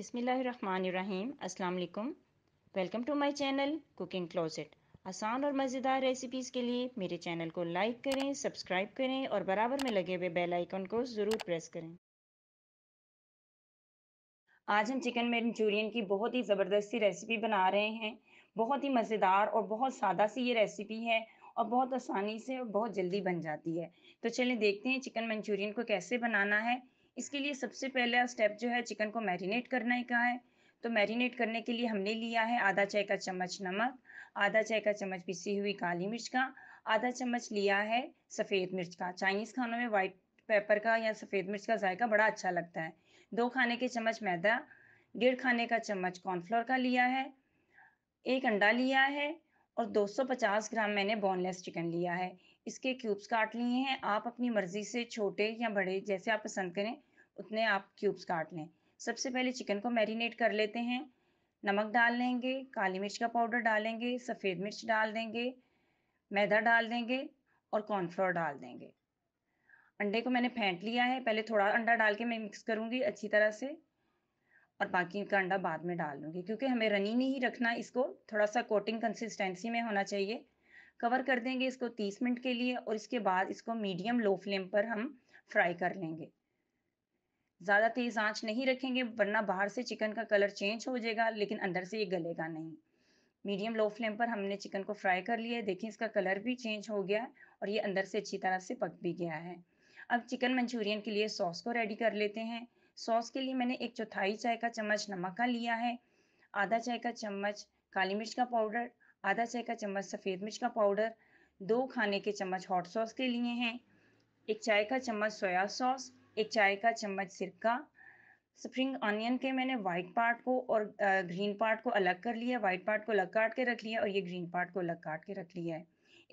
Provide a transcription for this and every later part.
बिसमीम् अल्लाम welcome to my channel cooking closet आसान और मज़ेदार रेसिपीज़ के लिए मेरे चैनल को लाइक करें सब्सक्राइब करें और बराबर में लगे हुए बेल आइकन को ज़रूर प्रेस करें आज हम चिकन मंचूरियन की बहुत ही ज़बरदस्ती रेसिपी बना रहे हैं बहुत ही मज़ेदार और बहुत सादा सी ये रेसिपी है और बहुत आसानी से और बहुत जल्दी बन जाती है तो चलिए देखते हैं चिकन मंचूरियन को कैसे बनाना है इसके लिए सबसे पहला स्टेप जो है चिकन को मैरिनेट करने का है तो मैरिनेट करने के लिए हमने लिया है आधा चाय का चम्मच नमक आधा चाय का चम्मच पिसी हुई काली मिर्च का आधा चम्मच लिया है सफ़ेद मिर्च का चाइनीज़ खानों में वाइट पेपर का या सफ़ेद मिर्च का जायका बड़ा अच्छा लगता है दो खाने के चम्मच मैदा डेढ़ खाने का चम्मच कॉर्नफ्लोर का लिया है एक अंडा लिया है और 250 ग्राम मैंने बोनलेस चिकन लिया है इसके क्यूब्स काट लिए हैं आप अपनी मर्ज़ी से छोटे या बड़े जैसे आप पसंद करें उतने आप क्यूब्स काट लें सबसे पहले चिकन को मैरिनेट कर लेते हैं नमक डाल लेंगे काली मिर्च का पाउडर डालेंगे सफ़ेद मिर्च डाल देंगे मैदा डाल देंगे और कॉर्नफ्लोर डाल देंगे अंडे को मैंने फेंट लिया है पहले थोड़ा अंडा डाल के मैं मिक्स करूँगी अच्छी तरह से और बाकी का अंडा बाद में डाल लूँगी क्योंकि हमें रनी नहीं रखना इसको थोड़ा सा कोटिंग कंसिस्टेंसी में होना चाहिए कवर कर देंगे इसको 30 मिनट के लिए और इसके बाद इसको मीडियम लो फ्लेम पर हम फ्राई कर लेंगे ज़्यादा तेज़ आंच नहीं रखेंगे वरना बाहर से चिकन का कलर चेंज हो जाएगा लेकिन अंदर से ये गलेगा नहीं मीडियम लो फ्लेम पर हमने चिकन को फ्राई कर लिया है देखिए इसका कलर भी चेंज हो गया है और ये अंदर से अच्छी तरह से पक भी गया है अब चिकन मंचूरियन के लिए सॉस को रेडी कर लेते हैं सॉस के लिए मैंने एक चौथाई चाय का चम्मच नमक का लिया है आधा चाय का चम्मच काली मिर्च का पाउडर आधा चाय का चम्मच सफ़ेद मिर्च का पाउडर दो खाने के चम्मच हॉट सॉस के लिए हैं एक चाय का चम्मच सोया सॉस एक चाय का चम्मच सिरका स्प्रिंग ऑनियन के मैंने वाइट पार्ट को और ग्रीन पार्ट को अलग कर लिया वाइट पार्ट को अलग काट के रख लिया और ये ग्रीन पार्ट को अलग काट के रख लिया है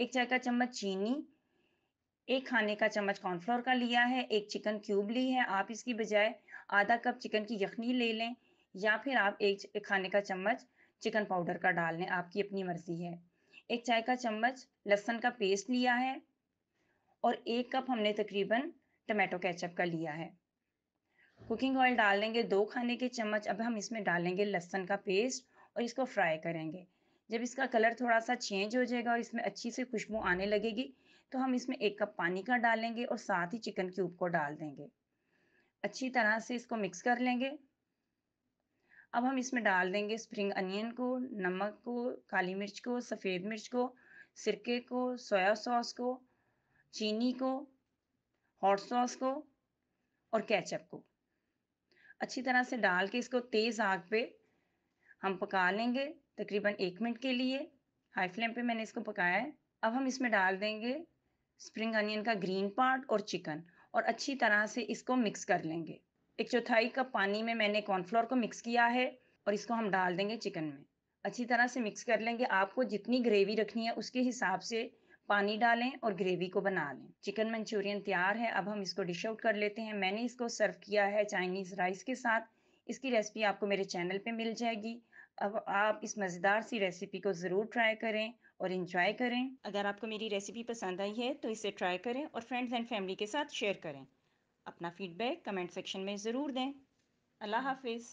एक चाय का चम्मच चीनी एक खाने का चम्मच कॉर्नफ्लोर का लिया है एक चिकन क्यूब ली है आप इसकी बजाय आधा कप चिकन की यखनी ले लें या फिर आप एक खाने का चम्मच चिकन पाउडर का डाल लें आपकी अपनी मर्जी है एक चाय का चम्मच लहसन का पेस्ट लिया है और एक कप हमने तकरीबन टमाटो केचप का लिया है कुकिंग ऑयल डाल देंगे दो खाने के चम्मच अब हम इसमें डालेंगे लहसुन का पेस्ट और इसको फ्राई करेंगे जब इसका कलर थोड़ा सा चेंज हो जाएगा और इसमें अच्छी सी खुशबू आने लगेगी तो हम इसमें एक कप पानी का डालेंगे और साथ ही चिकन क्यूब को डाल देंगे अच्छी तरह से इसको मिक्स कर लेंगे अब हम इसमें डाल देंगे स्प्रिंग अनियन को नमक को काली मिर्च को सफ़ेद मिर्च को सिरके को सोया सॉस को चीनी को हॉट सॉस को और केचप को अच्छी तरह से डाल के इसको तेज़ आग पे हम पका लेंगे तकरीबन एक मिनट के लिए हाई फ्लेम पे मैंने इसको पकाया है अब हम इसमें डाल देंगे स्प्रिंग अनियन का ग्रीन पार्ट और चिकन और अच्छी तरह से इसको मिक्स कर लेंगे एक चौथाई कप पानी में मैंने कॉर्नफ्लोर को मिक्स किया है और इसको हम डाल देंगे चिकन में अच्छी तरह से मिक्स कर लेंगे आपको जितनी ग्रेवी रखनी है उसके हिसाब से पानी डालें और ग्रेवी को बना लें चिकन मंचूरियन तैयार है अब हम इसको डिश आउट कर लेते हैं मैंने इसको सर्व किया है चाइनीज़ राइस के साथ इसकी रेसिपी आपको मेरे चैनल पे मिल जाएगी अब आप इस मज़ेदार सी रेसिपी को ज़रूर ट्राई करें और इन्जॉय करें अगर आपको मेरी रेसिपी पसंद आई है तो इसे ट्राई करें और फ्रेंड्स एंड फैमिली के साथ शेयर करें अपना फीडबैक कमेंट सेक्शन में ज़रूर दें अल्लाह हाफिज़